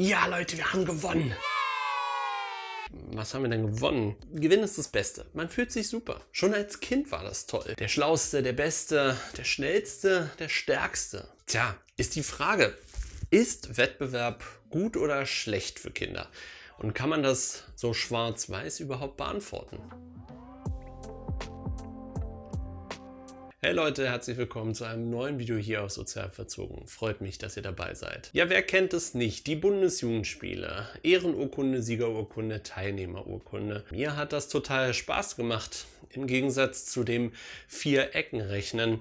Ja, Leute, wir haben gewonnen. Was haben wir denn gewonnen? Gewinn ist das Beste. Man fühlt sich super. Schon als Kind war das toll. Der Schlauste, der Beste, der Schnellste, der Stärkste. Tja, ist die Frage, ist Wettbewerb gut oder schlecht für Kinder? Und kann man das so schwarz-weiß überhaupt beantworten? Hey Leute, herzlich willkommen zu einem neuen Video hier auf Sozialverzogen. Freut mich, dass ihr dabei seid. Ja, wer kennt es nicht? Die Bundesjugendspiele. Ehrenurkunde, Siegerurkunde, Teilnehmerurkunde. Mir hat das total Spaß gemacht, im Gegensatz zu dem Vier-Ecken-Rechnen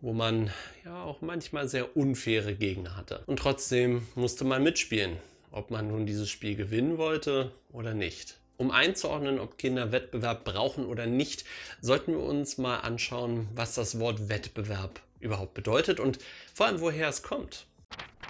wo man ja auch manchmal sehr unfaire Gegner hatte. Und trotzdem musste man mitspielen, ob man nun dieses Spiel gewinnen wollte oder nicht. Um einzuordnen, ob Kinder Wettbewerb brauchen oder nicht, sollten wir uns mal anschauen, was das Wort Wettbewerb überhaupt bedeutet und vor allem woher es kommt.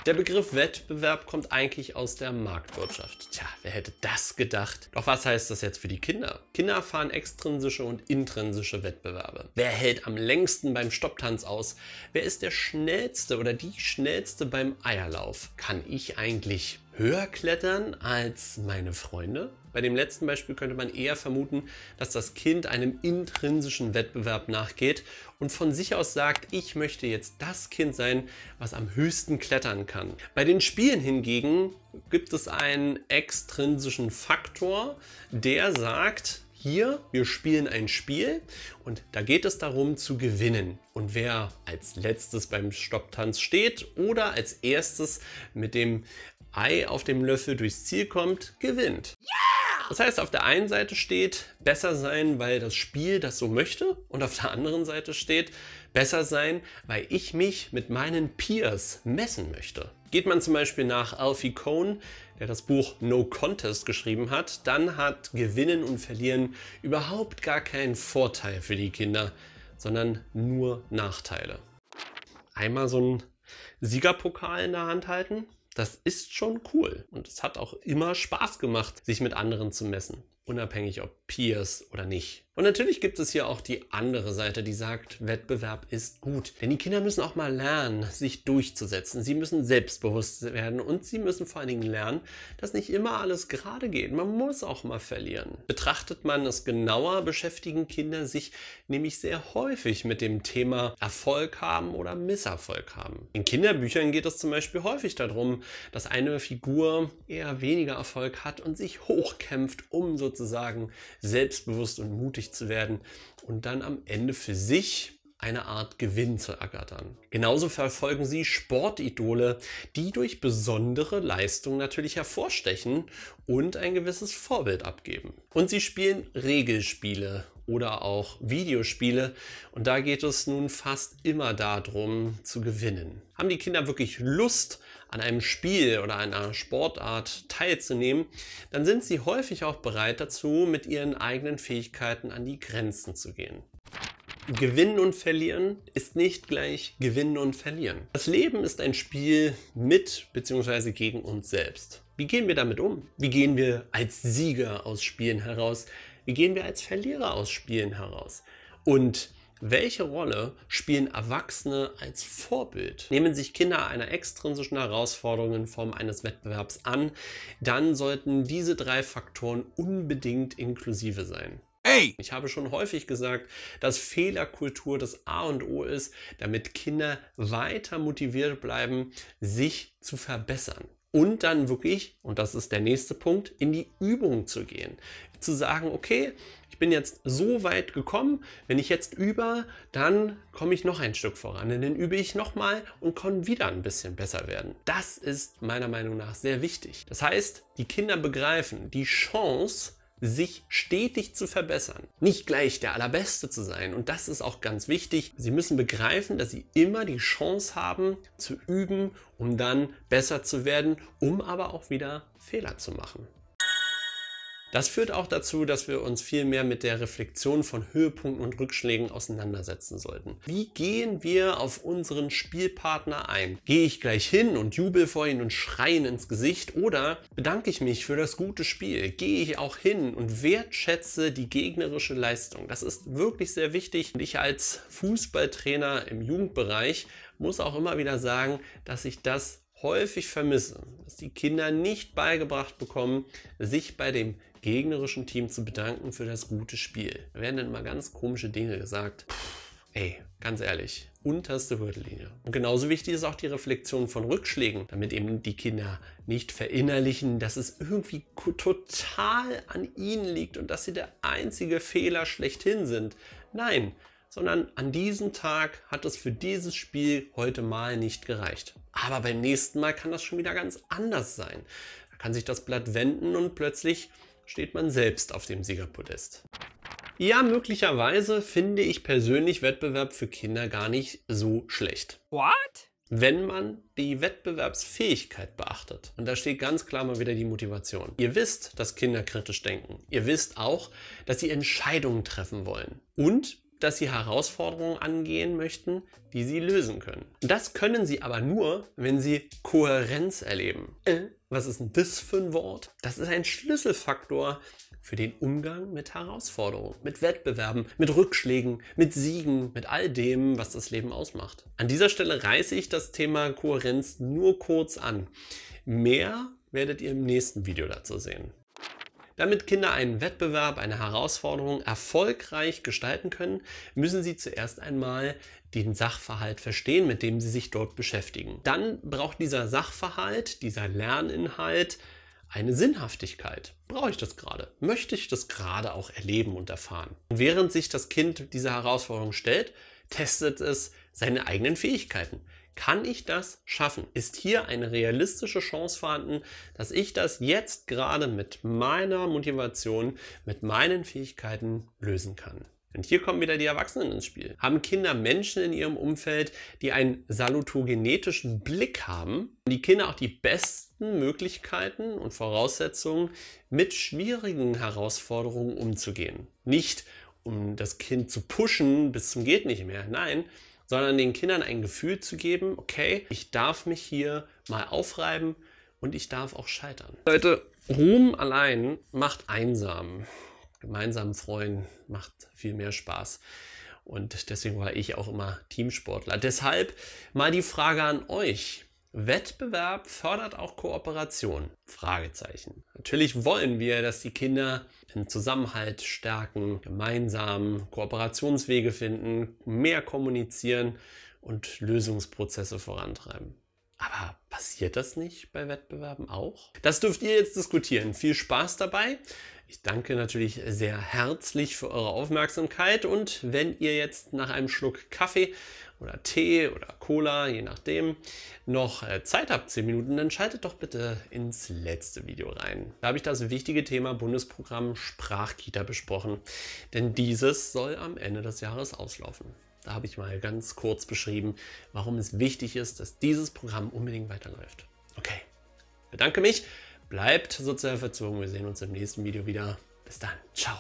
Der Begriff Wettbewerb kommt eigentlich aus der Marktwirtschaft. Tja, wer hätte das gedacht? Doch was heißt das jetzt für die Kinder? Kinder fahren extrinsische und intrinsische Wettbewerbe. Wer hält am längsten beim Stopptanz aus? Wer ist der schnellste oder die schnellste beim Eierlauf? Kann ich eigentlich höher klettern als meine Freunde. Bei dem letzten Beispiel könnte man eher vermuten, dass das Kind einem intrinsischen Wettbewerb nachgeht und von sich aus sagt, ich möchte jetzt das Kind sein, was am höchsten klettern kann. Bei den Spielen hingegen gibt es einen extrinsischen Faktor, der sagt, hier, wir spielen ein Spiel und da geht es darum zu gewinnen. Und wer als letztes beim Stopptanz steht oder als erstes mit dem Ei auf dem Löffel durchs Ziel kommt, gewinnt. Das heißt, auf der einen Seite steht besser sein, weil das Spiel das so möchte und auf der anderen Seite steht besser sein, weil ich mich mit meinen Peers messen möchte. Geht man zum Beispiel nach Alfie Cohn, der das Buch No Contest geschrieben hat, dann hat Gewinnen und Verlieren überhaupt gar keinen Vorteil für die Kinder, sondern nur Nachteile. Einmal so einen Siegerpokal in der Hand halten das ist schon cool und es hat auch immer Spaß gemacht, sich mit anderen zu messen unabhängig ob Peers oder nicht. Und natürlich gibt es hier auch die andere Seite, die sagt, Wettbewerb ist gut. Denn die Kinder müssen auch mal lernen, sich durchzusetzen. Sie müssen selbstbewusst werden und sie müssen vor allen Dingen lernen, dass nicht immer alles gerade geht. Man muss auch mal verlieren. Betrachtet man es genauer, beschäftigen Kinder sich nämlich sehr häufig mit dem Thema Erfolg haben oder Misserfolg haben. In Kinderbüchern geht es zum Beispiel häufig darum, dass eine Figur eher weniger Erfolg hat und sich hochkämpft, um sozusagen sozusagen, selbstbewusst und mutig zu werden und dann am Ende für sich eine Art Gewinn zu ergattern. Genauso verfolgen sie Sportidole, die durch besondere Leistungen natürlich hervorstechen und ein gewisses Vorbild abgeben. Und sie spielen Regelspiele oder auch Videospiele. Und da geht es nun fast immer darum zu gewinnen. Haben die Kinder wirklich Lust, an einem Spiel oder einer Sportart teilzunehmen, dann sind sie häufig auch bereit dazu, mit ihren eigenen Fähigkeiten an die Grenzen zu gehen. Gewinnen und Verlieren ist nicht gleich Gewinnen und Verlieren. Das Leben ist ein Spiel mit bzw. gegen uns selbst. Wie gehen wir damit um? Wie gehen wir als Sieger aus Spielen heraus? Wie gehen wir als Verlierer aus Spielen heraus? Und welche Rolle spielen Erwachsene als Vorbild? Nehmen sich Kinder einer extrinsischen Herausforderung in Form eines Wettbewerbs an, dann sollten diese drei Faktoren unbedingt inklusive sein. Ey! Ich habe schon häufig gesagt, dass Fehlerkultur das A und O ist, damit Kinder weiter motiviert bleiben, sich zu verbessern. Und dann wirklich, und das ist der nächste Punkt, in die Übung zu gehen. Zu sagen, okay, ich bin jetzt so weit gekommen, wenn ich jetzt übe, dann komme ich noch ein Stück voran. Und dann übe ich nochmal und kann wieder ein bisschen besser werden. Das ist meiner Meinung nach sehr wichtig. Das heißt, die Kinder begreifen, die Chance, sich stetig zu verbessern. Nicht gleich der Allerbeste zu sein. Und das ist auch ganz wichtig. Sie müssen begreifen, dass Sie immer die Chance haben zu üben, um dann besser zu werden, um aber auch wieder Fehler zu machen. Das führt auch dazu, dass wir uns viel mehr mit der Reflexion von Höhepunkten und Rückschlägen auseinandersetzen sollten. Wie gehen wir auf unseren Spielpartner ein? Gehe ich gleich hin und jubel vor ihn und schreien ins Gesicht oder bedanke ich mich für das gute Spiel? Gehe ich auch hin und wertschätze die gegnerische Leistung? Das ist wirklich sehr wichtig und ich als Fußballtrainer im Jugendbereich muss auch immer wieder sagen, dass ich das häufig vermisse, dass die Kinder nicht beigebracht bekommen, sich bei dem gegnerischen Team zu bedanken für das gute Spiel. Da werden dann immer ganz komische Dinge gesagt. Ey, ganz ehrlich, unterste Gürtellinie. Und genauso wichtig ist auch die Reflexion von Rückschlägen, damit eben die Kinder nicht verinnerlichen, dass es irgendwie total an ihnen liegt und dass sie der einzige Fehler schlechthin sind. Nein, sondern an diesem Tag hat es für dieses Spiel heute mal nicht gereicht. Aber beim nächsten Mal kann das schon wieder ganz anders sein. Da kann sich das Blatt wenden und plötzlich steht man selbst auf dem Siegerpodest. Ja, möglicherweise finde ich persönlich Wettbewerb für Kinder gar nicht so schlecht. What? wenn man die Wettbewerbsfähigkeit beachtet. Und da steht ganz klar mal wieder die Motivation. Ihr wisst, dass Kinder kritisch denken. Ihr wisst auch, dass sie Entscheidungen treffen wollen. Und dass sie Herausforderungen angehen möchten, die sie lösen können. Das können sie aber nur, wenn sie Kohärenz erleben. Äh, was ist denn das für ein Wort? Das ist ein Schlüsselfaktor für den Umgang mit Herausforderungen, mit Wettbewerben, mit Rückschlägen, mit Siegen, mit all dem, was das Leben ausmacht. An dieser Stelle reiße ich das Thema Kohärenz nur kurz an. Mehr werdet ihr im nächsten Video dazu sehen. Damit Kinder einen Wettbewerb, eine Herausforderung erfolgreich gestalten können, müssen sie zuerst einmal den Sachverhalt verstehen, mit dem sie sich dort beschäftigen. Dann braucht dieser Sachverhalt, dieser Lerninhalt eine Sinnhaftigkeit. Brauche ich das gerade? Möchte ich das gerade auch erleben und erfahren? Und während sich das Kind dieser Herausforderung stellt, testet es seine eigenen Fähigkeiten. Kann ich das schaffen? Ist hier eine realistische Chance vorhanden, dass ich das jetzt gerade mit meiner Motivation, mit meinen Fähigkeiten lösen kann? Und hier kommen wieder die Erwachsenen ins Spiel. Haben Kinder Menschen in ihrem Umfeld, die einen salutogenetischen Blick haben, die Kinder auch die besten Möglichkeiten und Voraussetzungen, mit schwierigen Herausforderungen umzugehen? Nicht, um das Kind zu pushen bis zum geht nicht mehr. Nein, sondern den Kindern ein Gefühl zu geben, okay, ich darf mich hier mal aufreiben und ich darf auch scheitern. Leute, Ruhm allein macht einsam. Gemeinsam freuen macht viel mehr Spaß. Und deswegen war ich auch immer Teamsportler. Deshalb mal die Frage an euch. Wettbewerb fördert auch Kooperation? Fragezeichen. Natürlich wollen wir, dass die Kinder den Zusammenhalt stärken, gemeinsam Kooperationswege finden, mehr kommunizieren und Lösungsprozesse vorantreiben. Aber passiert das nicht bei Wettbewerben auch? Das dürft ihr jetzt diskutieren. Viel Spaß dabei. Ich danke natürlich sehr herzlich für eure Aufmerksamkeit und wenn ihr jetzt nach einem Schluck Kaffee oder Tee oder Cola, je nachdem, noch äh, Zeit habt, 10 Minuten, dann schaltet doch bitte ins letzte Video rein. Da habe ich das wichtige Thema Bundesprogramm Sprachkita besprochen, denn dieses soll am Ende des Jahres auslaufen. Da habe ich mal ganz kurz beschrieben, warum es wichtig ist, dass dieses Programm unbedingt weiterläuft. Okay, bedanke mich, bleibt sozial verzogen, wir sehen uns im nächsten Video wieder. Bis dann, ciao.